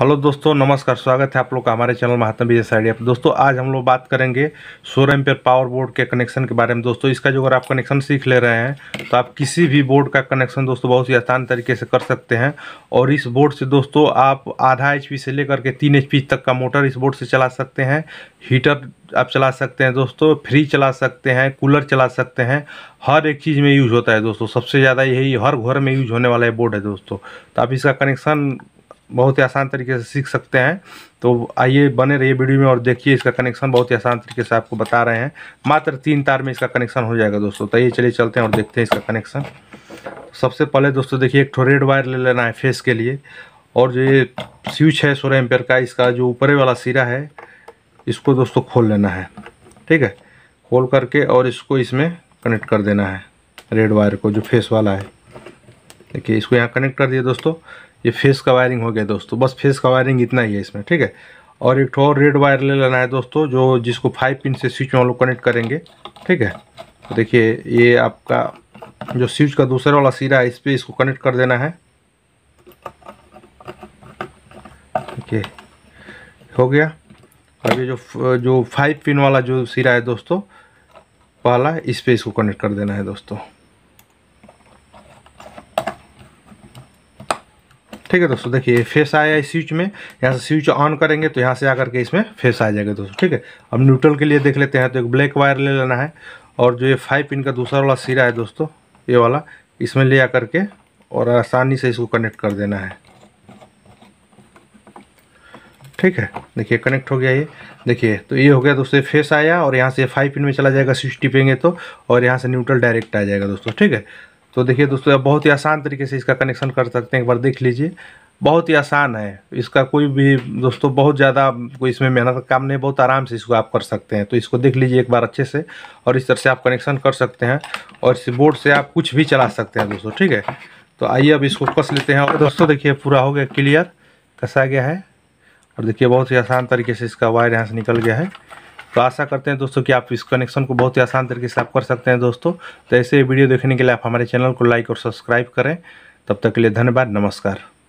hello दोस्तों नमस्कार स्वागत है आप लोग का हमारे चैनल महात्मा विजय साइडिया पर दोस्तों आज हम लोग बात करेंगे सोलह एम्पियर पावर बोर्ड के कनेक्शन के बारे में दोस्तों इसका जो अगर आप कनेक्शन सीख ले रहे हैं तो आप किसी भी बोर्ड का कनेक्शन दोस्तों बहुत ही आसान तरीके से कर सकते हैं और इस बोर्ड से दोस्तों आप आधा एच से लेकर के तीन एच तक का मोटर इस बोर्ड से चला सकते हैं हीटर आप चला सकते हैं दोस्तों फ्रिज चला सकते हैं कूलर चला सकते हैं हर एक चीज़ में यूज़ होता है दोस्तों सबसे ज़्यादा यही हर घर में यूज होने वाला ये बोर्ड है दोस्तों तो आप इसका कनेक्शन बहुत ही आसान तरीके से सीख सकते हैं तो आइए बने रहिए वीडियो में और देखिए इसका कनेक्शन बहुत ही आसान तरीके से आपको बता रहे हैं मात्र तीन तार में इसका कनेक्शन हो जाएगा दोस्तों तो ये चलिए चलते हैं और देखते हैं इसका कनेक्शन सबसे पहले दोस्तों देखिए एक रेड वायर ले लेना है फेस के लिए और जो ये स्विच है सोलह एम्पेयर का इसका जो ऊपरे वाला सिरा है इसको दोस्तों खोल लेना है ठीक है खोल करके और इसको इसमें कनेक्ट कर देना है रेड वायर को जो फेस वाला है देखिए इसको यहाँ कनेक्ट कर दिया दोस्तों ये फेस का वायरिंग हो गया दोस्तों बस फेस का वायरिंग इतना ही है इसमें ठीक है और एक और रेड वायर ले लेना है दोस्तों जो जिसको फाइव पिन से स्विच में हम लोग कनेक्ट करेंगे ठीक है तो देखिए ये आपका जो स्विच का दूसरा वाला सिरा है इस पर इसको कनेक्ट कर देना है ठीक है हो गया और ये जो जो फाइव पिन वाला जो सिरा है दोस्तों पहला इस पर इसको कनेक्ट कर देना है दोस्तों ठीक है दोस्तों देखिए फेस आया है स्विच में यहाँ से स्विच ऑन करेंगे तो यहाँ से आकर के इसमें फेस आ जाएगा दोस्तों ठीक है अब न्यूट्रल के लिए देख लेते हैं तो एक ब्लैक वायर ले लेना है और जो ये फाइव पिन का दूसरा वाला सिरा है दोस्तों ये वाला इसमें ले आकर के और आसानी से इसको कनेक्ट कर देना है ठीक है देखिए कनेक्ट हो गया ये देखिए तो ये हो गया दोस्तों फेस आया और यहाँ से फाइव पिन में चला जाएगा स्विच टिपेंगे तो और यहाँ से न्यूट्रल डायरेक्ट आ जाएगा दोस्तों ठीक है तो देखिए दोस्तों आप बहुत ही आसान तरीके से इसका कनेक्शन कर सकते हैं एक बार देख लीजिए बहुत ही आसान है इसका कोई भी दोस्तों बहुत ज़्यादा कोई इसमें मेहनत का काम नहीं बहुत आराम से इसको आप कर सकते हैं तो इसको देख लीजिए एक बार अच्छे से और इस तरह से आप कनेक्शन कर सकते हैं और इस बोर्ड से आप कुछ भी चला सकते हैं दोस्तों ठीक है तो आइए अब इसको कस लेते हैं और दोस्तों देखिए पूरा हो गया क्लियर कसा गया है और देखिए बहुत ही आसान तरीके से इसका वायर यहाँ से निकल गया है तो आशा करते हैं दोस्तों कि आप इस कनेक्शन को बहुत ही आसान तरीके से आप कर सकते हैं दोस्तों तो ऐसे वीडियो देखने के लिए आप हमारे चैनल को लाइक और सब्सक्राइब करें तब तक के लिए धन्यवाद नमस्कार